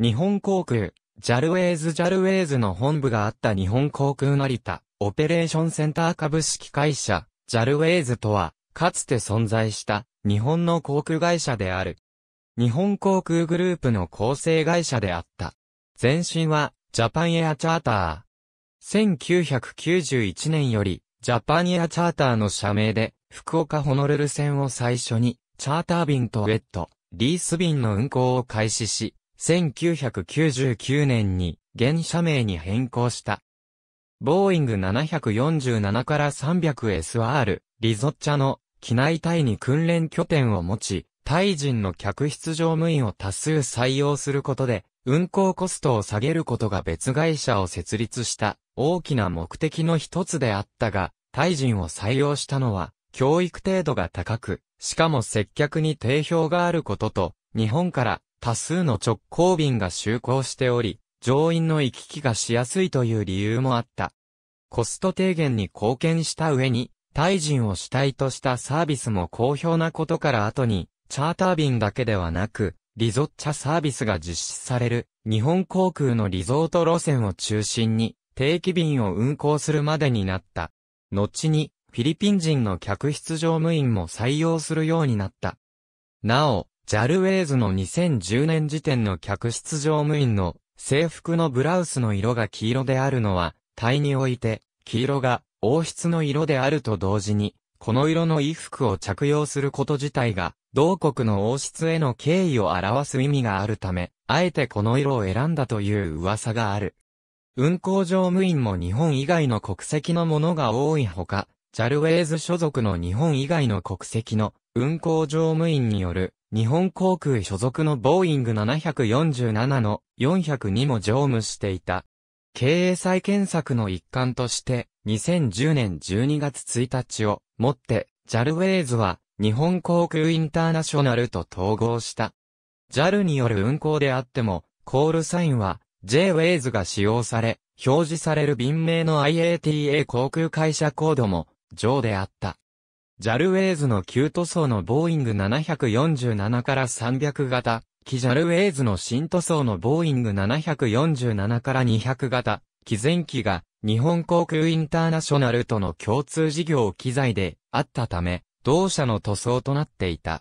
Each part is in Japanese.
日本航空、ジャルウェイズジャルウェイズの本部があった日本航空成田、オペレーションセンター株式会社、ジャルウェイズとは、かつて存在した日本の航空会社である。日本航空グループの構成会社であった。前身は、ジャパンエアチャーター。1991年より、ジャパンエアチャーターの社名で、福岡ホノルル線を最初に、チャーター便とウェット、リース便の運行を開始し、1999年に現社名に変更した。ボーイング747から 300SR、リゾッチャの機内隊に訓練拠点を持ち、タイ人の客室乗務員を多数採用することで、運航コストを下げることが別会社を設立した大きな目的の一つであったが、タイ人を採用したのは、教育程度が高く、しかも接客に定評があることと、日本から多数の直行便が就航しており、乗員の行き来がしやすいという理由もあった。コスト低減に貢献した上に、タイ人を主体としたサービスも好評なことから後に、チャーター便だけではなく、リゾッチャサービスが実施される、日本航空のリゾート路線を中心に、定期便を運航するまでになった。後に、フィリピン人の客室乗務員も採用するようになった。なお、ジャルウェイズの2010年時点の客室乗務員の制服のブラウスの色が黄色であるのは、体において、黄色が王室の色であると同時に、この色の衣服を着用すること自体が、同国の王室への敬意を表す意味があるため、あえてこの色を選んだという噂がある。運行乗務員も日本以外の国籍のものが多いほか、ジャルウェイズ所属の日本以外の国籍の運行乗務員による日本航空所属のボーイング747の402も乗務していた。経営再建策の一環として、2010年12月1日をもって、JAL ウェイズは日本航空インターナショナルと統合した。JAL による運航であっても、コールサインは j ウェイズが使用され、表示される便名の IATA 航空会社コードも上であった。ジャルウェイズの旧塗装のボーイング747から300型、キジャルウェイズの新塗装のボーイング747から200型、機前機が日本航空インターナショナルとの共通事業機材であったため、同社の塗装となっていた。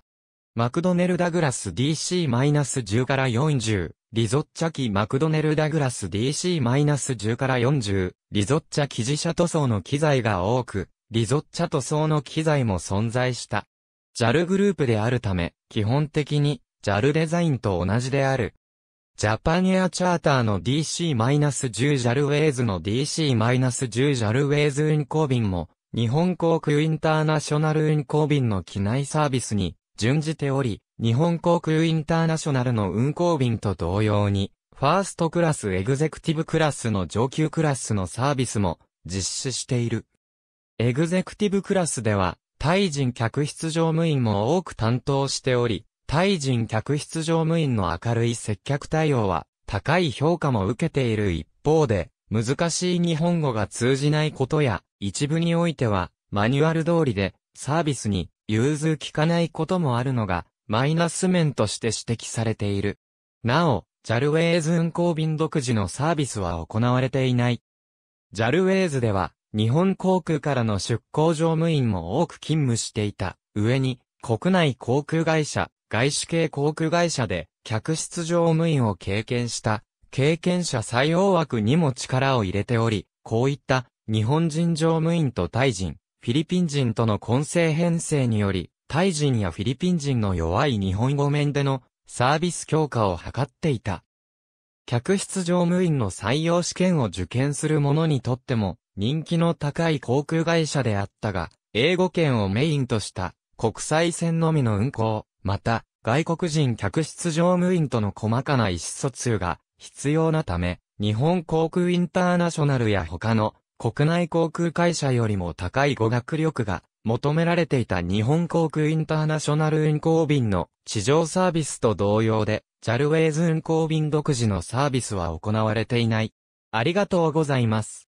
マクドネル・ダグラス DC-10 から40、リゾッチャ機マクドネル・ダグラス DC-10 から40、リゾッチャ機自社塗装の機材が多く、リゾッチャ塗装の機材も存在した。JAL グループであるため、基本的に JAL デザインと同じである。ジャパンエアチャーターの DC-10 JAL ウェイズの DC-10 JAL ウェイズ運行便も、日本航空インターナショナル運行便の機内サービスに準じており、日本航空インターナショナルの運行便と同様に、ファーストクラスエグゼクティブクラスの上級クラスのサービスも実施している。エグゼクティブクラスでは、タイ人客室乗務員も多く担当しており、タイ人客室乗務員の明るい接客対応は高い評価も受けている一方で、難しい日本語が通じないことや、一部においてはマニュアル通りでサービスに融通きかないこともあるのが、マイナス面として指摘されている。なお、JAL ウェイズ運行便独自のサービスは行われていない。JAL ウェイズでは、日本航空からの出向乗務員も多く勤務していた。上に、国内航空会社、外資系航空会社で、客室乗務員を経験した、経験者採用枠にも力を入れており、こういった日本人乗務員とタイ人、フィリピン人との混成編成により、タイ人やフィリピン人の弱い日本語面でのサービス強化を図っていた。客室乗務員の採用試験を受験する者にとっても、人気の高い航空会社であったが、英語圏をメインとした国際線のみの運航、また外国人客室乗務員との細かな意思疎通が必要なため、日本航空インターナショナルや他の国内航空会社よりも高い語学力が求められていた日本航空インターナショナル運航便の地上サービスと同様で、JAL ウェイズ運航便独自のサービスは行われていない。ありがとうございます。